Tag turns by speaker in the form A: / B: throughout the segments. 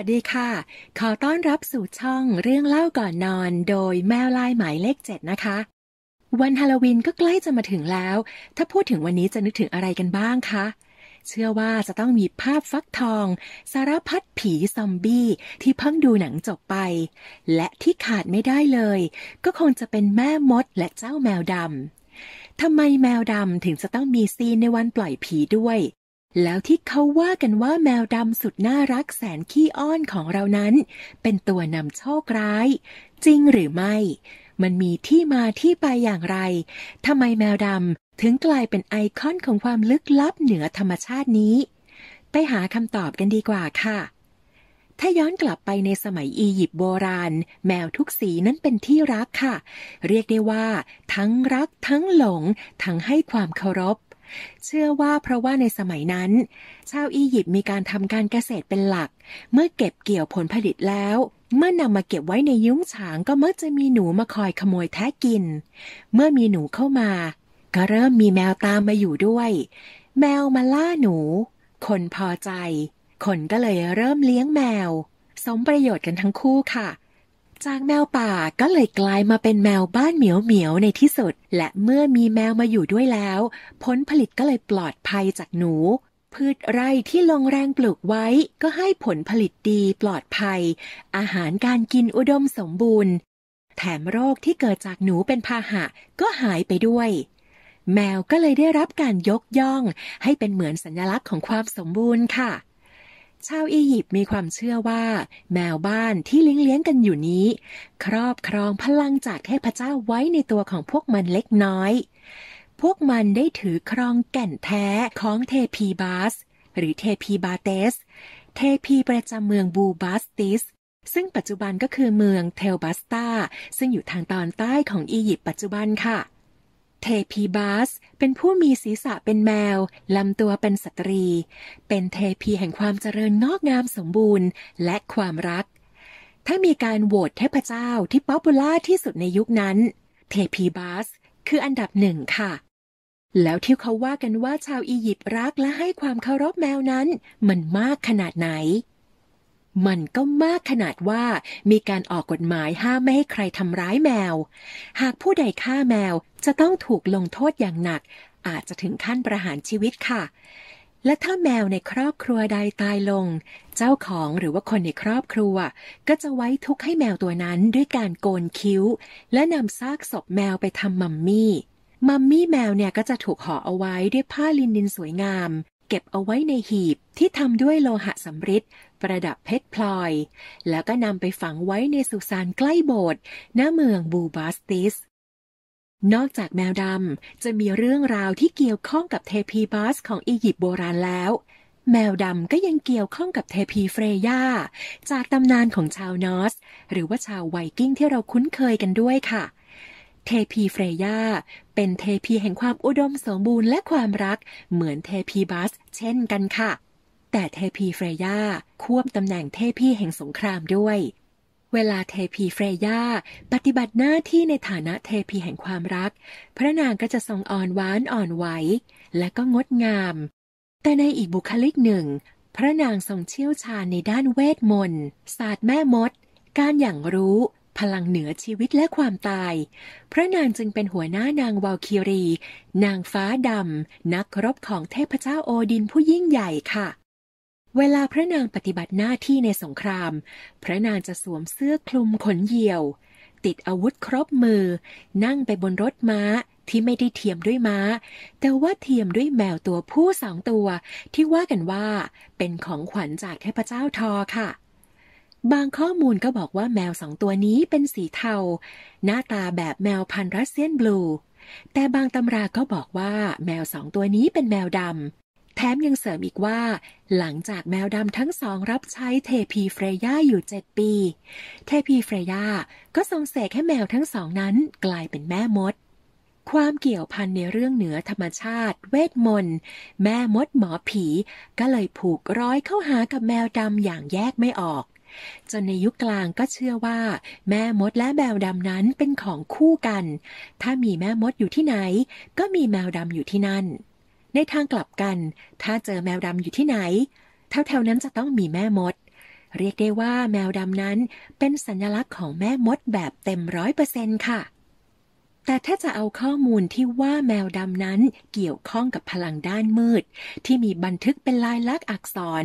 A: วัสดีค่ะขอต้อนรับสู่ช่องเรื่องเล่าก่อนนอน โดยแมวลายหมายเลขเจ็ดนะคะ วันฮาโลวีนก็ใกล้จะมาถึงแล้ว ถ้าพูดถึงวันนี้จะนึกถึงอะไรกันบ้างคะเชื่อว่าจะต้องมีภาพฟักทอง สารพัดผีซอมบี้ที่เพิ่งดูหนังจบไป และที่ขาดไม่ได้เลย ก็คงจะเป็นแม่มดและเจ้าแมวดำทำไมแมวดำถึงจะต้องมีซีนในวันปล่อยผีด้วยแล้วที่เขาว่ากันว่าแมวดำสุดน่ารักแสนขี้อ้อนของเรานั้น เป็นตัวนำโชคร้าย จริงหรือไม่ มันมีที่มาที่ไปอย่างไร ทำไมแมวดำถึงกลายเป็นไอคอนของความลึกลับเหนือธรรมชาตินี้ ไปหาคำตอบกันดีกว่าค่ะ ถ้าย้อนกลับไปในสมัยอียิปต์โบราณ แมวทุกสีนั้นเป็นที่รักค่ะ เรียกได้ว่า ทั้งรักทั้งหลง ทั้งให้ความเคารพเชื่อว่าเพราะว่าในสมัยนั้น ชาวอียิปต์มีการทำการเกษตรเป็นหลัก เมื่อเก็บเกี่ยวผลผลิตแล้ว เมื่อนำมาเก็บไว้ในยุ้งฉางก็มักจะมีหนูมาคอยขโมยแทะกิน เมื่อมีหนูเข้ามา ก็เริ่มมีแมวตามมาอยู่ด้วย แมวมาล่าหนู คนพอใจ คนก็เลยเริ่มเลี้ยงแมว สมประโยชน์กันทั้งคู่ค่ะจากแมวป่าก็เลยกลายมาเป็นแมวบ้านเหมียวเหมียวในที่สุด และเมื่อมีแมวมาอยู่ด้วยแล้ว ผลผลิตก็เลยปลอดภัยจากหนู พืชไร่ที่ลงแรงปลูกไว้ก็ให้ผลผลิตดีปลอดภัย อาหารการกินอุดมสมบูรณ์ แถมโรคที่เกิดจากหนูเป็นพาหะก็หายไปด้วย แมวก็เลยได้รับการยกย่อง ให้เป็นเหมือนสัญลักษณ์ของความสมบูรณ์ค่ะชาวอียิปต์มีความเชื่อว่าแมวบ้านที่เลี้ยงเลี้ยงกันอยู่นี้ ครอบครองพลังจากเทพเจ้าไว้ในตัวของพวกมันเล็กน้อย พวกมันได้ถือครองแก่นแท้ของเทพีบาส หรือเทพีบาเตส เทพีประจำเมืองบูบาสติส ซึ่งปัจจุบันก็คือเมืองเทลบาสตาซึ่งอยู่ทางตอนใต้ของอียิปต์ปัจจุบันค่ะเทพีบาสเป็นผู้มีศีรษะเป็นแมว ลำตัวเป็นสตรี เป็นเทพีแห่งความเจริญนอกงามสมบูรณ์และความรัก ถ้ามีการโหวตเทพเจ้าที่ป๊อปปูล่าที่สุดในยุคนั้น เทพีบาสคืออันดับหนึ่งค่ะ แล้วที่เขาว่ากันว่าชาวอียิปต์รักและให้ความเคารพแมวนั้น มันมากขนาดไหนมันก็มากขนาดว่ามีการออกกฎหมายห้ามไม่ให้ใครทำร้ายแมว หากผู้ใดฆ่าแมวจะต้องถูกลงโทษอย่างหนัก อาจจะถึงขั้นประหารชีวิตค่ะ และถ้าแมวในครอบครัวใดตายลง เจ้าของหรือว่าคนในครอบครัว ก็จะไว้ทุกข์ให้แมวตัวนั้นด้วยการโกนคิ้ว และนำซากศพแมวไปทำมัมมี่ มัมมี่แมวเนี่ยก็จะถูกห่อเอาไว้ด้วยผ้าลินินสวยงาม เก็บเอาไว้ในหีบที่ทำด้วยโลหะสำริดประดับเพชรพลอย แล้วก็นำไปฝังไว้ในสุสานใกล้โบสถ์ณน้เมืองบูบาสติส นอกจากแมวดำจะมีเรื่องราวที่เกี่ยวข้องกับเทพีบาสของอียิปต์โบราณแล้ว แมวดำก็ยังเกี่ยวข้องกับเทพีเฟรยาจากตำนานของชาวนอสหรือว่าชาวไวกิ้งที่เราคุ้นเคยกันด้วยค่ะ เทพีเฟรยาเป็นเทพีแห่งความอุดมสมบูรณ์และความรักเหมือนเทพีบาสเช่นกันค่ะแต่เทพีเฟรยาควบตำแหน่งเทพีแห่งสงครามด้วย เวลาเทพีเฟรยา ปฏิบัติหน้าที่ในฐานะเทพีแห่งความรัก พระนางก็จะทรงอ่อนหวานอ่อนไหวและก็งดงาม แต่ในอีกบุคลิกหนึ่ง พระนางทรงเชี่ยวชาญในด้านเวทมนต์ศาสตร์แม่มด การอย่างรู้ พลังเหนือชีวิตและความตาย พระนางจึงเป็นหัวหน้านางวาลคิรี นางฟ้าดำนักรบของเทพเจ้าโอดินผู้ยิ่งใหญ่ค่ะเวลาพระนางปฏิบัติหน้าที่ในสงคราม พระนางจะสวมเสื้อคลุมขนเหยี่ยว ติดอาวุธครบมือ นั่งไปบนรถม้าที่ไม่ได้เทียมด้วยม้า แต่ว่าเทียมด้วยแมวตัวผู้สองตัว ที่ว่ากันว่า เป็นของขวัญจากเทพเจ้าทอค่ะ บางข้อมูลก็บอกว่าแมวสองตัวนี้เป็นสีเทา หน้าตาแบบแมวพันธุ์รัสเซียนบลู แต่บางตำราก็บอกว่าแมวสองตัวนี้เป็นแมวดำแถมยังเสริมอีกว่าหลังจากแมวดำทั้งสองรับใช้เทพีเฟรย่าอยู่เจ็ดปี เทพีเฟรย่าก็ทรงเสกให้แมวทั้งสองนั้นกลายเป็นแม่มด ความเกี่ยวพันในเรื่องเหนือธรรมชาติเวทมนต์แม่มดหมอผีก็เลยผูกร้อยเข้าหากับแมวดำอย่างแยกไม่ออก จนในยุคกลางก็เชื่อว่า แม่มดและแมวดำนั้นเป็นของคู่กัน ถ้ามีแม่มดอยู่ที่ไหน ก็มีแมวดำอยู่ที่นั่นในทางกลับกัน ถ้าเจอแมวดำอยู่ที่ไหนแถวๆนั้นจะต้องมีแม่มด เรียกได้ว่าแมวดำนั้นเป็นสัญลักษณ์ของแม่มดแบบเต็มร้อยเปอร์เซ็นต์ค่ะแต่ถ้าจะเอาข้อมูลที่ว่าแมวดำนั้นเกี่ยวข้องกับพลังด้านมืด ที่มีบันทึกเป็นลายลักษณ์อักษร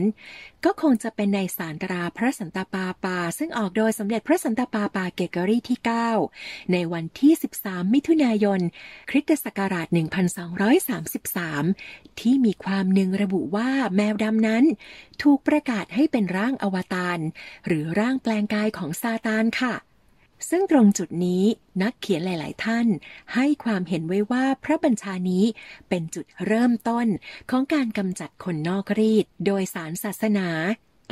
A: ก็คงจะเป็นในสารตราพระสันตปาปา ซึ่งออกโดยสมเด็จพระสันตปาปาเกเกอรี่ที่ 9 ในวันที่ 13 มิถุนายน คริสตศักราช 1233 ที่มีความหนึ่งระบุว่าแมวดำนั้น ถูกประกาศให้เป็นร่างอวตารหรือร่างแปลงกายของซาตานค่ะซึ่งตรงจุดนี้นักเขียนหลาย ๆ ท่าน ให้ความเห็นไว้ว่าพระบัญชานี้ เป็นจุดเริ่มต้นของการกำจัดคนนอกรีดโดยสารศาสนา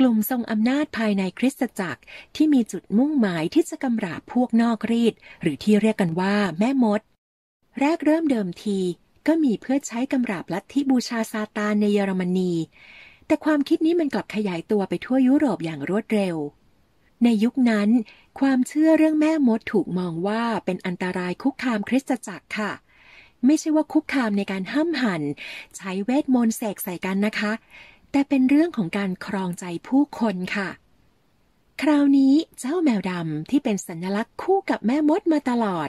A: กลุ่มทรงอำนาจภายในคริสตจักรที่มีจุดมุ่งหมายที่จะกำราบพวกนอกรีดหรือที่เรียกกันว่าแม่มด แรกเริ่มเดิมที ก็มีเพื่อใช้กำราบลัทธิบูชาซาตานในเยอรมนีแต่ความคิดนี้มันกลับขยายตัวไปทั่วยุโรปอย่างรวดเร็วในยุคนั้น ความเชื่อเรื่องแม่มดถูกมองว่าเป็นอันตรายคุกคามคริสตจักรค่ะ ไม่ใช่ว่าคุกคามในการห้ามหันใช้เวทมนต์แสกใส่กันนะคะ แต่เป็นเรื่องของการครองใจผู้คนค่ะ คราวนี้เจ้าแมวดำที่เป็นสัญลักษณ์คู่กับแม่มดมาตลอด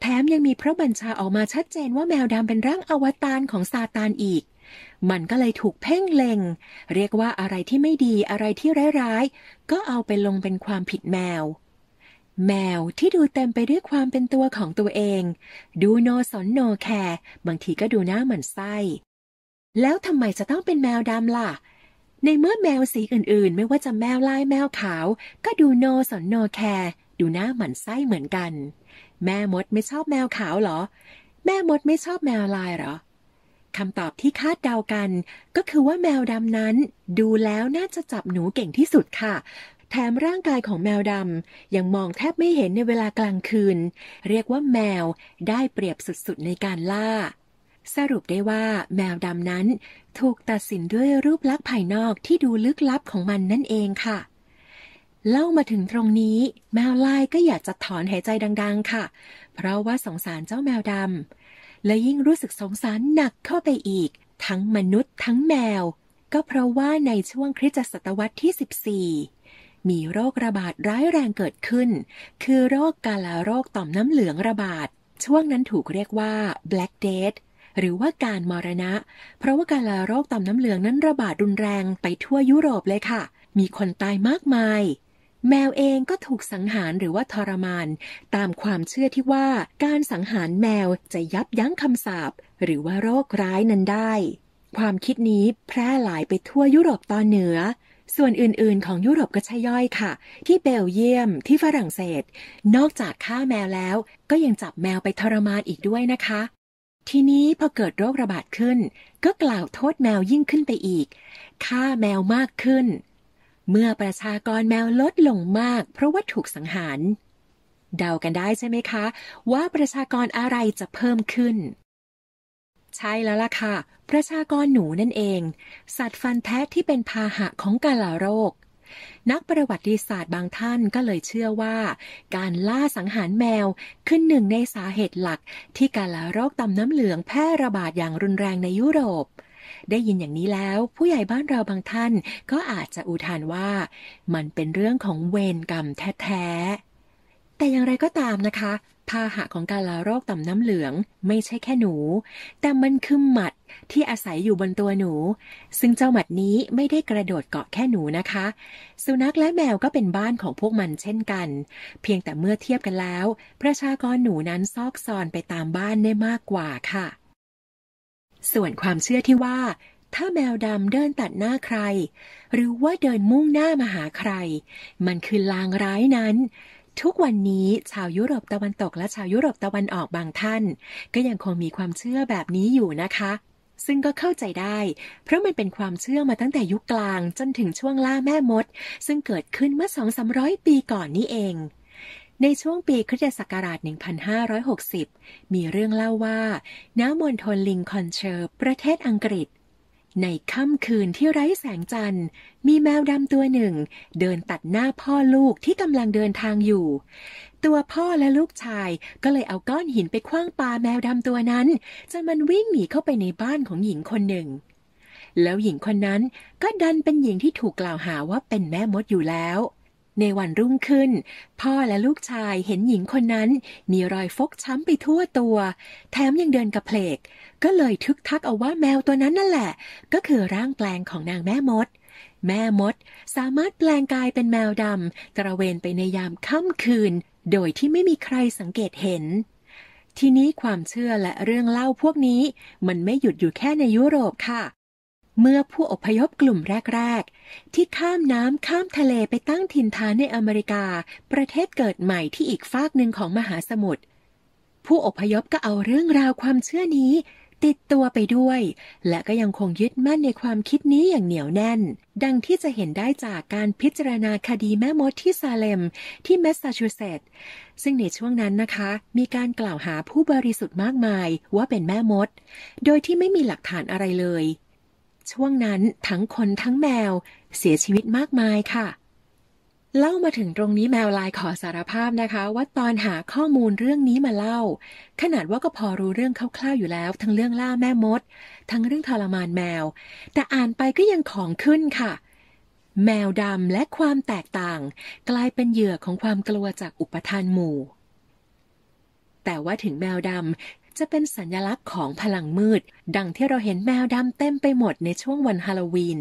A: แถมยังมีพระบัญชาออกมาชัดเจนว่าแมวดำเป็นร่างอวตารของซาตานอีกมันก็เลยถูกเพ่งเล็ง เรียกว่าอะไรที่ไม่ดีอะไรที่ร้ายๆก็เอาไปลงเป็นความผิดแมว แมวที่ดูเต็มไปด้วยความเป็นตัวของตัวเอง ดูโนสนโนแคร์บางทีก็ดูหน้าเหมือนไส้แล้วทำไมจะต้องเป็นแมวดำล่ะ ในเมื่อแมวสีอื่นๆ ไม่ว่าจะแมวลายแมวขาว ก็ดูโนสนโนแคร์ดูหน้าเหมือนไส้เหมือนกัน แม่มดไม่ชอบแมวขาวหรอ แม่มดไม่ชอบแมวลายหรอคำตอบที่คาดเดากัน ก็คือว่าแมวดำนั้น ดูแล้วน่าจะจับหนูเก่งที่สุดค่ะ แถมร่างกายของแมวดำยังมองแทบไม่เห็นในเวลากลางคืน เรียกว่าแมวได้เปรียบสุดๆในการล่า สรุปได้ว่า แมวดำนั้น ถูกตัดสินด้วยรูปลักษณ์ภายนอกที่ดูลึกลับของมันนั่นเองค่ะ เล่ามาถึงตรงนี้ แมวลายก็อยากจะถอนหายใจดังๆค่ะ เพราะว่าสงสารเจ้าแมวดำและยิ่งรู้สึกสงสารหนักเข้าไปอีก ทั้งมนุษย์ทั้งแมว ก็เพราะว่าในช่วงคริสตศตวรรษที่ 14 มีโรคระบาดร้ายแรงเกิดขึ้น คือโรคกาลาโรคต่อมน้ำเหลืองระบาด ช่วงนั้นถูกเรียกว่า Black Death หรือว่าการมรณะ เพราะว่าการลาโรคต่อมน้ำเหลืองนั้นระบาดรุนแรงไปทั่วยุโรปเลยค่ะ มีคนตายมากมายแมวเองก็ถูกสังหารหรือว่าทรมาน ตามความเชื่อที่ว่าการสังหารแมวจะยับยั้งคำสาปหรือว่าโรคร้ายนั้นได้ ความคิดนี้แพร่หลายไปทั่วยุโรปตอนเหนือ ส่วนอื่นๆของยุโรปก็ใช่ย่อยค่ะ ที่เบลเยียม ที่ฝรั่งเศส นอกจากฆ่าแมวแล้วก็ยังจับแมวไปทรมานอีกด้วยนะคะ ทีนี้พอเกิดโรคระบาดขึ้น ก็กล่าวโทษแมวยิ่งขึ้นไปอีกฆ่าแมวมากขึ้นเมื่อประชากรแมวลดลงมากเพราะว่าถูกสังหาร เดากันได้ใช่ไหมคะ ว่าประชากรอะไรจะเพิ่มขึ้น ใช่แล้วล่ะค่ะประชากรหนูนั่นเอง สัตว์ฟันแท้ที่เป็นพาหะของกาลาโรค นักประวัติศาสตร์บางท่านก็เลยเชื่อว่า การล่าสังหารแมวขึ้นหนึ่งในสาเหตุหลัก ที่กาละโรคต่ำน้ำเหลืองแพร่ระบาดอย่างรุนแรงในยุโรปได้ยินอย่างนี้แล้ว ผู้ใหญ่บ้านเราบางท่าน ก็อาจจะอุทานว่ามันเป็นเรื่องของเวรกรรมแท้ๆแต่อย่างไรก็ตามนะคะ พาหะของการลาโรคต่ำน้ำเหลือง ไม่ใช่แค่หนูแต่มันคือหมัดที่อาศัยอยู่บนตัวหนู ซึ่งเจ้าหมัดนี้ไม่ได้กระโดดเกาะแค่หนูนะคะ สุนัขและแมวก็เป็นบ้านของพวกมันเช่นกัน เพียงแต่เมื่อเทียบกันแล้วประชากรหนูนั้นซอกซอนไปตามบ้านได้มากกว่าค่ะส่วนความเชื่อที่ว่า ถ้าแมวดำเดินตัดหน้าใคร หรือว่าเดินมุ่งหน้ามาหาใคร มันคือลางร้ายนั้น ทุกวันนี้ชาวยุโรปตะวันตกและชาวยุโรปตะวันออกบางท่าน ก็ยังคงมีความเชื่อแบบนี้อยู่นะคะ ซึ่งก็เข้าใจได้ เพราะมันเป็นความเชื่อมาตั้งแต่ยุคกลางจนถึงช่วงล่าแม่มด ซึ่งเกิดขึ้นเมื่อสองสามร้อยปีก่อนนี่เองในช่วงปีคริสตศักราช1560 มีเรื่องเล่าว่าำมณฑลลิงคอนเชอร์ ประเทศอังกฤษ ในค่ำคืนที่ไร้แสงจันทร์ มีแมวดำตัวหนึ่ง เดินตัดหน้าพ่อลูกที่กำลังเดินทางอยู่ ตัวพ่อและลูกชายก็เลยเอาก้อนหินไปคว้างปาแมวดำตัวนั้น จนมันวิ่งหนีเข้าไปในบ้านของหญิงคนหนึ่ง แล้วหญิงคนนั้นก็ดันเป็นหญิงที่ถูกกล่าวหาว่าเป็นแม่มดอยู่แล้วในวันรุ่งขึ้น พ่อและลูกชายเห็นหญิงคนนั้น มีรอยฟกช้ำไปทั่วตัว แถมยังเดินกระเพลกก็เลยทึก ทักเอาว่าแมวตัวนั้นนั่นแหละ ก็คือร่างแปลงของนางแม่มด แม่มดสามารถแปลงกายเป็นแมวดำตระเวนไปในยามค่ำคืน โดยที่ไม่มีใครสังเกตเห็น ทีนี้ความเชื่อและเรื่องเล่าพวกนี้ มันไม่หยุดอยู่แค่ในยุโรปค่ะเมื่อผู้อพยพกลุ่มแรก ๆ ที่ข้ามน้ำข้ามทะเลไปตั้งถิ่นฐานในอเมริกา ประเทศเกิดใหม่ที่อีกฟากหนึ่งของมหาสมุทรผู้อพยพก็เอาเรื่องราวความเชื่อนี้ ติดตัวไปด้วย และก็ยังคงยึดมั่นในความคิดนี้อย่างเหนียวแน่น ดังที่จะเห็นได้จากการพิจารณาคดีแม่มดที่ซาเลม ที่แมสซาชูเซตส์ซึ่งในช่วงนั้นนะคะ มีการกล่าวหาผู้บริสุทธิ์มากมายว่าเป็นแม่มด โดยที่ไม่มีหลักฐานอะไรเลยช่วงนั้นทั้งคนทั้งแมวเสียชีวิตมากมายค่ะ เล่ามาถึงตรงนี้แมวลายขอสารภาพนะคะ ว่าตอนหาข้อมูลเรื่องนี้มาเล่า ขนาดว่าก็พอรู้เรื่องคร่าวๆอยู่แล้ว ทั้งเรื่องล่าแม่มด ทั้งเรื่องทรมานแมว แต่อ่านไปก็ยังของขึ้นค่ะ แมวดำและความแตกต่าง กลายเป็นเหยื่อของความกลัวจากอุปทานหมู่ แต่ว่าถึงแมวดำจะเป็นสัญลักษณ์ของพลังมืด ดังที่เราเห็นแมวดำเต็มไปหมดในช่วงวันฮาโลวีน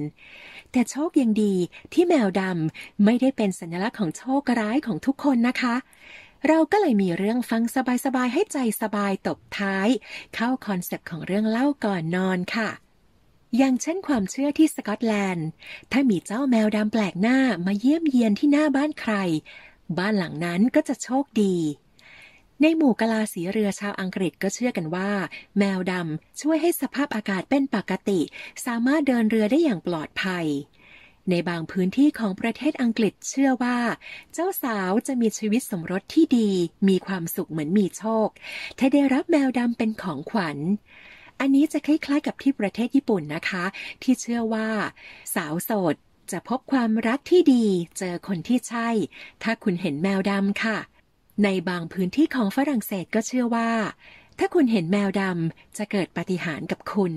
A: แต่โชคยังดีที่แมวดำไม่ได้เป็นสัญลักษณ์ของโชคร้ายของทุกคนนะคะ เราก็เลยมีเรื่องฟังสบายๆ ให้ใจสบายตบท้าย เข้าคอนเซปต์ของเรื่องเล่าก่อนนอนค่ะ อย่างเช่นความเชื่อที่สกอตแลนด์ ถ้ามีเจ้าแมวดำแปลกหน้ามาเยี่ยมเยียนที่หน้าบ้านใคร บ้านหลังนั้นก็จะโชคดีในหมู่กะลาสีเรือชาวอังกฤษก็เชื่อกันว่า แมวดำช่วยให้สภาพอากาศเป็นปกติ สามารถเดินเรือได้อย่างปลอดภัย ในบางพื้นที่ของประเทศอังกฤษเชื่อว่า เจ้าสาวจะมีชีวิตสมรสที่ดี มีความสุขเหมือนมีโชค ถ้าได้รับแมวดำเป็นของขวัญ อันนี้จะคล้ายๆกับที่ประเทศญี่ปุ่นนะคะ ที่เชื่อว่า สาวโสดจะพบความรักที่ดีเจอคนที่ใช่ ถ้าคุณเห็นแมวดำค่ะในบางพื้นที่ของฝรั่งเศสก็เชื่อว่า ถ้าคุณเห็นแมวดำ จะเกิดปาฏิหาริย์กับคุณ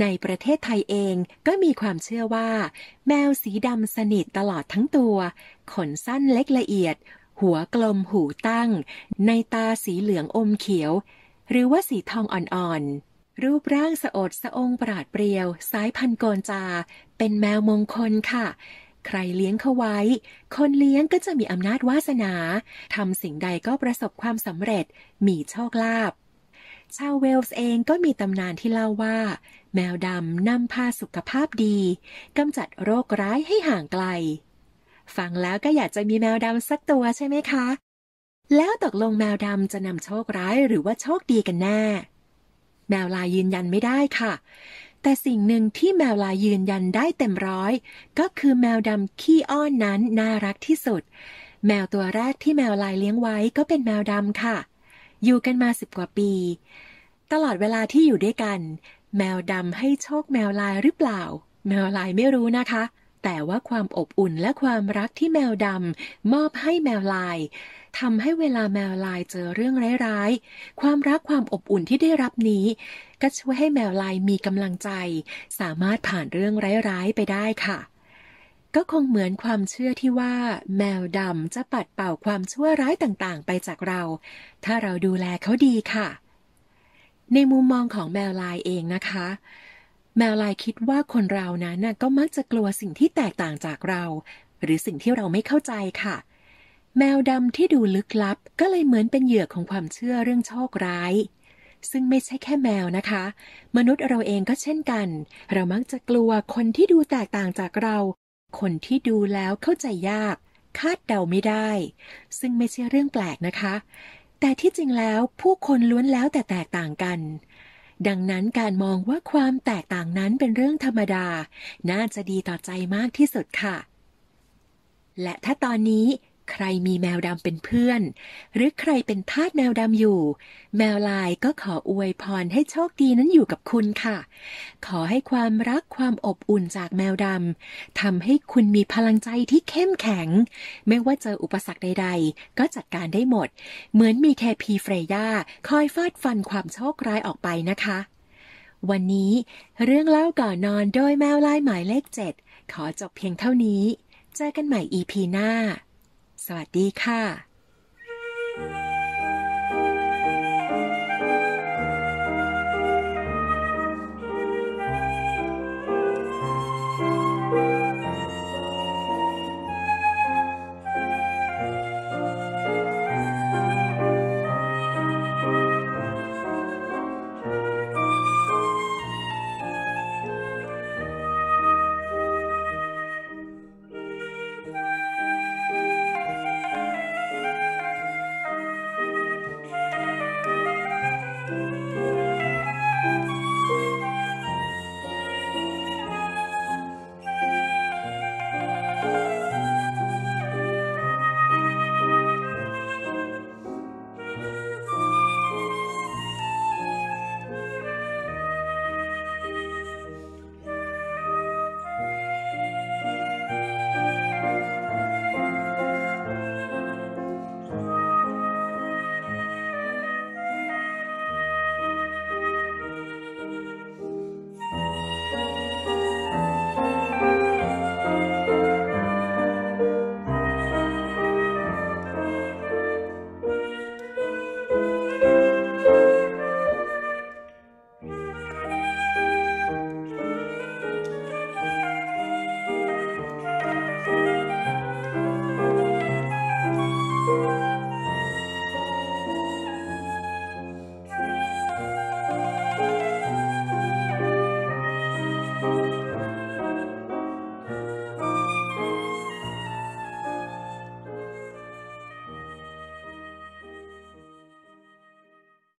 A: ในประเทศไทยเองก็มีความเชื่อว่า แมวสีดำสนิทตลอดทั้งตัว ขนสั้นเล็กละเอียด หัวกลมหูตั้ง ในตาสีเหลืองอมเขียว หรือว่าสีทองอ่อนๆ รูปร่างสะอดสะองปราดเปรียวสายพันโกนจา เป็นแมวมงคลค่ะใครเลี้ยงเขาไว้ คนเลี้ยงก็จะมีอำนาจวาสนา ทำสิ่งใดก็ประสบความสำเร็จ มีโชคลาภชาวเวลส์เองก็มีตำนานที่เล่าว่า แมวดำนำพาสุขภาพดี กำจัดโรคร้ายให้ห่างไกล ฟังแล้วก็อยากจะมีแมวดำสักตัวใช่ไหมคะ แล้วตกลงแมวดำจะนำโชคร้ายหรือว่าโชคดีกันแน่ แมวลายยืนยันไม่ได้ค่ะแต่สิ่งหนึ่งที่แมวลายยืนยันได้เต็มร้อย ก็คือแมวดำขี้อ้อนนั้นน่ารักที่สุด แมวตัวแรกที่แมวลายเลี้ยงไว้ก็เป็นแมวดำค่ะ อยู่กันมาสิบกว่าปี ตลอดเวลาที่อยู่ด้วยกัน แมวดำให้โชคแมวลายหรือเปล่า แมวลายไม่รู้นะคะแต่ว่าความอบอุ่นและความรักที่แมวดำมอบให้แมวลายทำให้เวลาแมวลายเจอเรื่องร้ายๆความรักความอบอุ่นที่ได้รับนี้ ก็ช่วยให้แมวลายมีกำลังใจ สามารถผ่านเรื่องร้ายๆไปได้ค่ะ ก็คงเหมือนความเชื่อที่ว่า แมวดำจะปัดเป่าความชั่วร้ายต่างๆ ไปจากเรา ถ้าเราดูแลเขาดีค่ะ ในมุมมองของแมวลายเองนะคะแมวลายคิดว่าคนเรานั้นก็มักจะกลัวสิ่งที่แตกต่างจากเรา หรือสิ่งที่เราไม่เข้าใจค่ะ แมวดำที่ดูลึกลับก็เลยเหมือนเป็นเหยื่อของความเชื่อเรื่องโชคร้าย ซึ่งไม่ใช่แค่แมวนะคะ มนุษย์เราเองก็เช่นกัน เรามักจะกลัวคนที่ดูแตกต่างจากเรา คนที่ดูแล้วเข้าใจยาก คาดเดาไม่ได้ ซึ่งไม่ใช่เรื่องแปลกนะคะ แต่ที่จริงแล้วผู้คนล้วนแล้วแต่แตกต่างกันดังนั้นการมองว่าความแตกต่างนั้นเป็นเรื่องธรรมดา น่าจะดีต่อใจมากที่สุดค่ะ และถ้าตอนนี้ใครมีแมวดำเป็นเพื่อน หรือใครเป็นทาสแมวดำอยู่ แมวลายก็ขออวยพรให้โชคดีนั้นอยู่กับคุณค่ะ ขอให้ความรักความอบอุ่นจากแมวดำทำให้คุณมีพลังใจที่เข้มแข็ง ไม่ว่าเจออุปสรรคใด ๆ ก็จัดการได้หมด เหมือนมีแคพีเฟรย่าคอยฟาดฟันความโชคร้ายออกไปนะคะ วันนี้ เรื่องเล่าก่อนนอนโดยแมวลายหมายเลขเจ็ดขอจบเพียงเท่านี้ เจอกันใหม่ EP หน้าสวัสดีค่ะ